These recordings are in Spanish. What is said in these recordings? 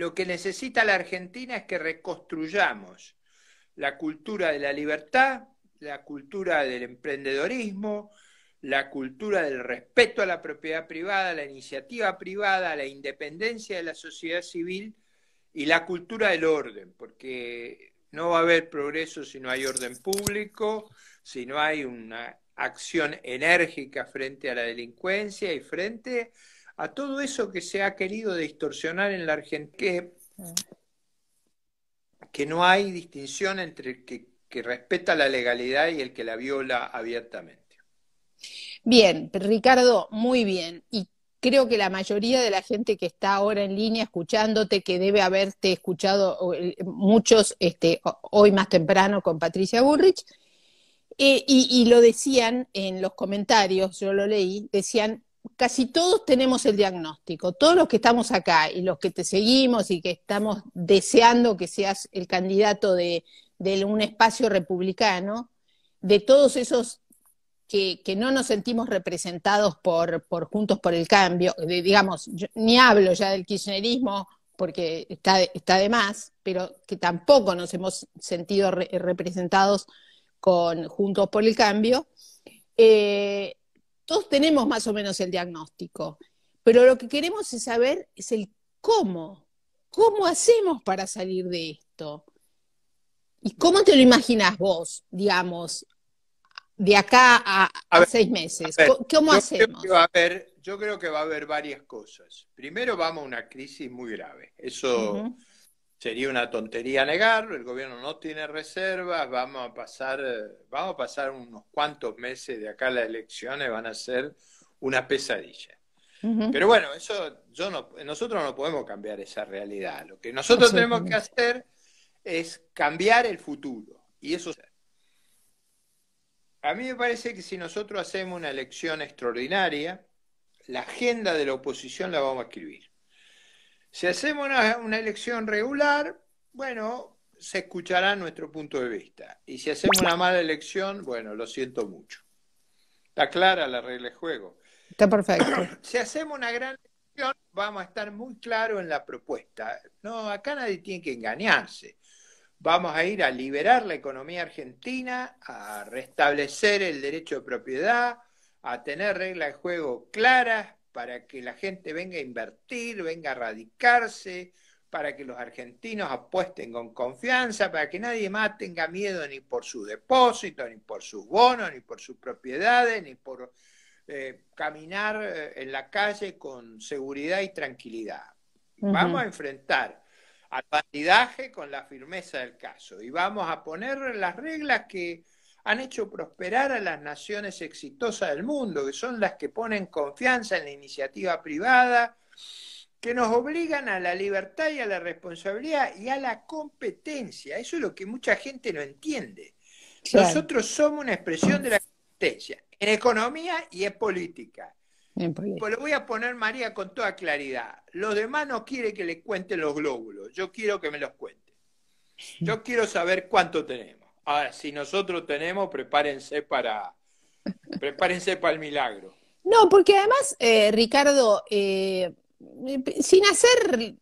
lo que necesita la Argentina es que reconstruyamos la cultura de la libertad, la cultura del emprendedorismo, la cultura del respeto a la propiedad privada, la iniciativa privada, la independencia de la sociedad civil y la cultura del orden, porque no va a haber progreso si no hay orden público, si no hay una acción enérgica frente a la delincuencia y frente a a todo eso que se ha querido distorsionar en la Argentina, que, no hay distinción entre el que, respeta la legalidad y el que la viola abiertamente. Bien, Ricardo, muy bien. Y creo que la mayoría de la gente que está ahora en línea escuchándote, que debe haberte escuchado eh, muchos este, hoy más temprano con Patricia Burrich, eh, y, lo decían en los comentarios, yo lo leí, decían, casi todos tenemos el diagnóstico, todos los que estamos acá y los que te seguimos y que estamos deseando que seas el candidato de, un espacio republicano, de todos esos que, no nos sentimos representados por, Juntos por el Cambio, digamos, ni hablo ya del kirchnerismo porque está, está de más, pero que tampoco nos hemos sentido representados con Juntos por el Cambio. Eh, todos tenemos más o menos el diagnóstico, pero lo que queremos es saber es el cómo. ¿Cómo hacemos para salir de esto? ¿Y cómo te lo imaginas vos, digamos, de acá a, seis meses? ¿Cómo hacemos? va a haber, yo creo que va a haber varias cosas. Primero vamos a una crisis muy grave. Eso Sería una tontería negarlo, el gobierno no tiene reservas, vamos a pasar, eh, vamos a pasar unos cuantos meses de acá las elecciones, van a ser una pesadilla. Pero bueno, eso yo no, nosotros no podemos cambiar esa realidad. Lo que nosotros tenemos que hacer es cambiar el futuro. Y eso a mí me parece que si nosotros hacemos una elección extraordinaria, la agenda de la oposición la vamos a escribir. Si hacemos una, elección regular, bueno, se escuchará nuestro punto de vista. Y si hacemos una mala elección, bueno, lo siento mucho. Está clara la regla de juego. Está perfecto. Si hacemos una gran elección, vamos a estar muy claros en la propuesta. No, acá nadie tiene que engañarse. Vamos a ir a liberar la economía argentina, a restablecer el derecho de propiedad, a tener reglas de juego claras, para que la gente venga a invertir, venga a radicarse, para que los argentinos apuesten con confianza, para que nadie más tenga miedo ni por su depósito, ni por sus bonos, ni por sus propiedades, ni por eh, caminar eh, en la calle con seguridad y tranquilidad. Vamos a enfrentar al bandidaje con la firmeza del caso y vamos a poner las reglas que han hecho prosperar a las naciones exitosas del mundo, que son las que ponen confianza en la iniciativa privada, que nos obligan a la libertad y a la responsabilidad y a la competencia. Eso es lo que mucha gente no entiende. Nosotros somos una expresión de la competencia en economía y en política. Pues lo voy a poner, María, con toda claridad. Los demás no quieren que le cuente los glóbulos, yo quiero que me los cuente. Yo quiero saber cuánto tenemos si nosotros tenemos, prepárense para, prepárense para el milagro. No, porque además, eh, Ricardo, eh, sin hacer,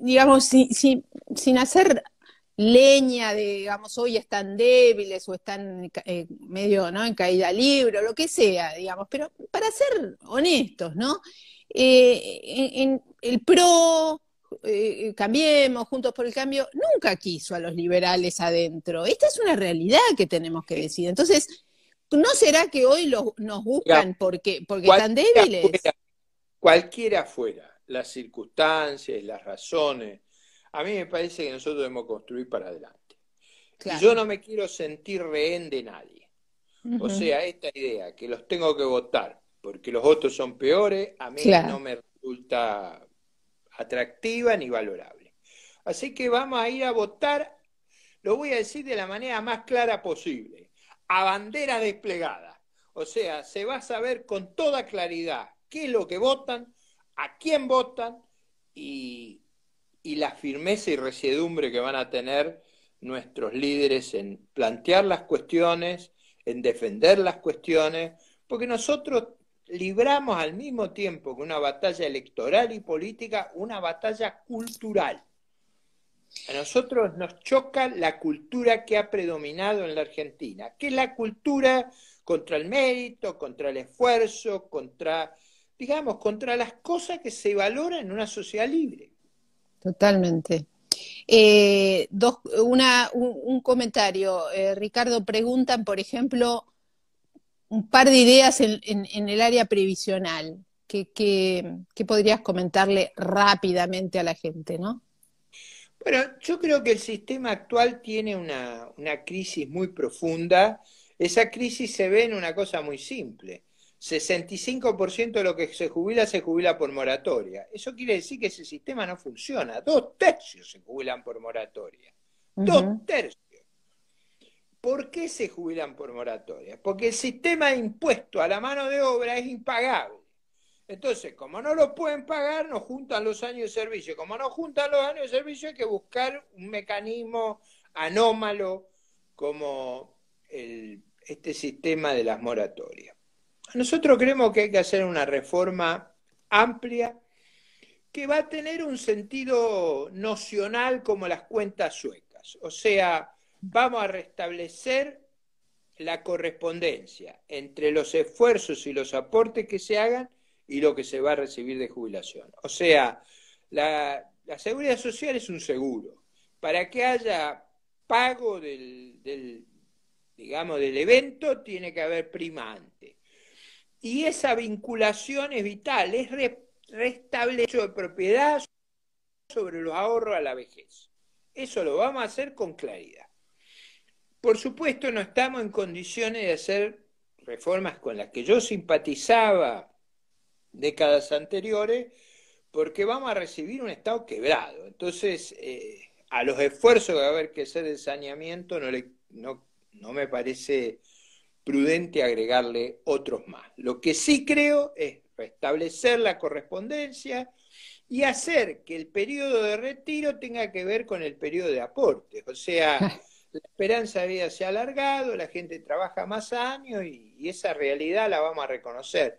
digamos, sin, hacer leña de, digamos, hoy están débiles o están eh, medio, En caída libre, o lo que sea, digamos, pero para ser honestos, ¿no? en el PRO, eh, cambiemos, Juntos por el Cambio, nunca quiso a los liberales adentro. Esta es una realidad que tenemos que decir. Entonces, ¿no será que hoy nos buscan porque, porque están débiles? cualquiera fuera, las circunstancias, las razones, a mí me parece que nosotros debemos construir para adelante. yo no me quiero sentir rehén de nadie. O sea, esta idea que los tengo que votar porque los otros son peores, a mí no me resulta atractiva ni valorable. Así que vamos a ir a votar, lo voy a decir de la manera más clara posible, a bandera desplegada. O sea, se va a saber con toda claridad qué es lo que votan, a quién votan y, y la firmeza y resiedumbre que van a tener nuestros líderes en plantear las cuestiones, en defender las cuestiones, porque nosotros libramos al mismo tiempo que una batalla electoral y política, una batalla cultural. A nosotros nos choca la cultura que ha predominado en la Argentina, que es la cultura contra el mérito, contra el esfuerzo, contra, digamos, contra las cosas que se valoran en una sociedad libre. Totalmente. Eh, dos, una, un, comentario. Eh, Ricardo, preguntan, por ejemplo, un par de ideas en, el área previsional. Que, podrías comentarle rápidamente a la gente, ¿no? Bueno, yo creo que el sistema actual tiene una, crisis muy profunda. Esa crisis se ve en una cosa muy simple. 65% de lo que se jubila se jubila por moratoria. Eso quiere decir que ese sistema no funciona. Dos tercios se jubilan por moratoria. Dos tercios. ¿Por qué se jubilan por moratoria? Porque el sistema de impuesto a la mano de obra es impagable. Entonces, como no lo pueden pagar, no juntan los años de servicio. Como no juntan los años de servicio, hay que buscar un mecanismo anómalo como este sistema de las moratorias. Nosotros creemos que hay que hacer una reforma amplia que va a tener un sentido nocional como las cuentas suecas. O sea, vamos a restablecer la correspondencia entre los esfuerzos y los aportes que se hagan y lo que se va a recibir de jubilación. O sea, la, seguridad social es un seguro. Para que haya pago del, digamos, del evento, tiene que haber primante. Y esa vinculación es vital, es restablecer de propiedad sobre los ahorros a la vejez. Eso lo vamos a hacer con claridad. Por supuesto, no estamos en condiciones de hacer reformas con las que yo simpatizaba décadas anteriores, porque vamos a recibir un Estado quebrado. Entonces, eh, a los esfuerzos que va a haber que hacer de saneamiento no, le, no, no me parece prudente agregarle otros más. Lo que sí creo es restablecer la correspondencia y hacer que el periodo de retiro tenga que ver con el periodo de aportes. O sea, la esperanza de vida se ha alargado, la gente trabaja más años y, esa realidad la vamos a reconocer.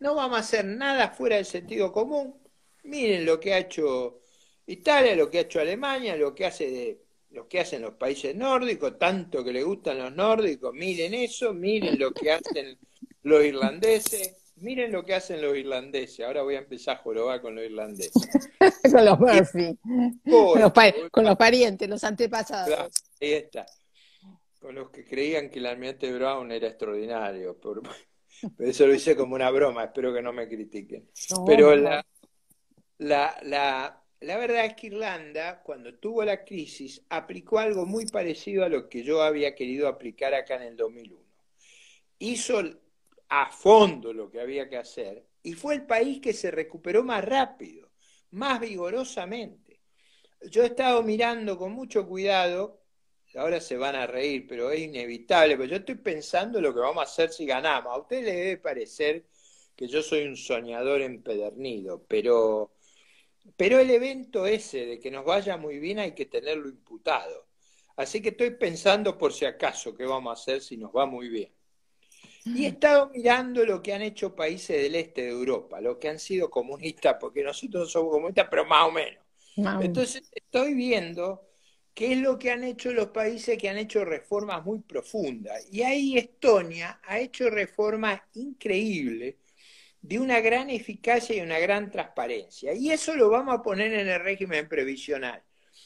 No vamos a hacer nada fuera del sentido común. Miren lo que ha hecho Italia, lo que ha hecho Alemania, lo que hace de, que hacen los países nórdicos, tanto que les gustan los nórdicos, miren eso, miren lo que hacen los irlandeses, miren lo que hacen los irlandeses. Ahora voy a empezar a jorobar con los irlandeses. con los Murphy. con, los parientes, los antepasados. Ahí está. Con los que creían que el almirante Brown era extraordinario. Por... Pero eso lo hice como una broma, espero que no me critiquen. Pero La, la, la, la, verdad es que Irlanda, cuando tuvo la crisis, aplicó algo muy parecido a lo que yo había querido aplicar acá en el 2001. Hizo a fondo lo que había que hacer y fue el país que se recuperó más rápido, más vigorosamente. Yo he estado mirando con mucho cuidado ahora se van a reír, pero es inevitable, pero yo estoy pensando lo que vamos a hacer si ganamos. A usted le debe parecer que yo soy un soñador empedernido, pero, pero el evento ese de que nos vaya muy bien hay que tenerlo imputado. Así que estoy pensando por si acaso qué vamos a hacer si nos va muy bien. Y he estado mirando lo que han hecho países del este de Europa, lo que han sido comunistas, porque nosotros no somos comunistas, pero más o menos. Entonces estoy viendo qué es lo que han hecho los países que han hecho reformas muy profundas. Y ahí Estonia ha hecho reformas increíbles de una gran eficacia y una gran transparencia. Y eso lo vamos a poner en el régimen previsional.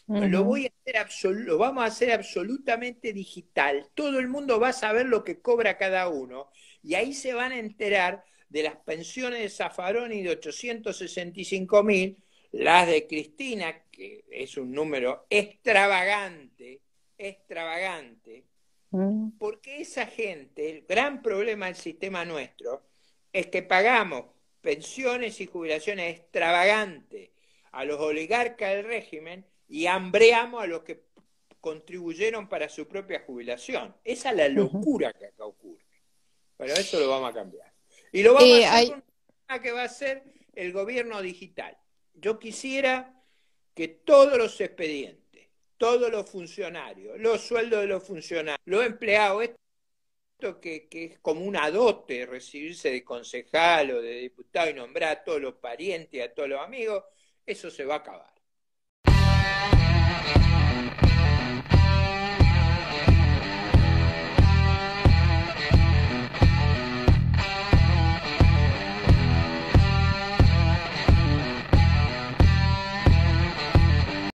lo, voy a hacer lo vamos a hacer absolutamente digital. Todo el mundo va a saber lo que cobra cada uno. Y ahí se van a enterar de las pensiones de Zafaroni de 865 mil, las de Cristina que es un número extravagante, extravagante, mm. porque esa gente, el gran problema del sistema nuestro es que pagamos pensiones y jubilaciones extravagantes a los oligarcas del régimen y hambreamos a los que contribuyeron para su propia jubilación. Esa es la locura que acá ocurre. Pero eso lo vamos a cambiar. Y lo vamos eh, a hacer que va a ser el gobierno digital. Yo quisiera que todos los expedientes, todos los funcionarios, los sueldos de los funcionarios, los empleados, esto que, que es como una dote recibirse de concejal o de diputado y nombrar a todos los parientes, a todos los amigos, eso se va a acabar.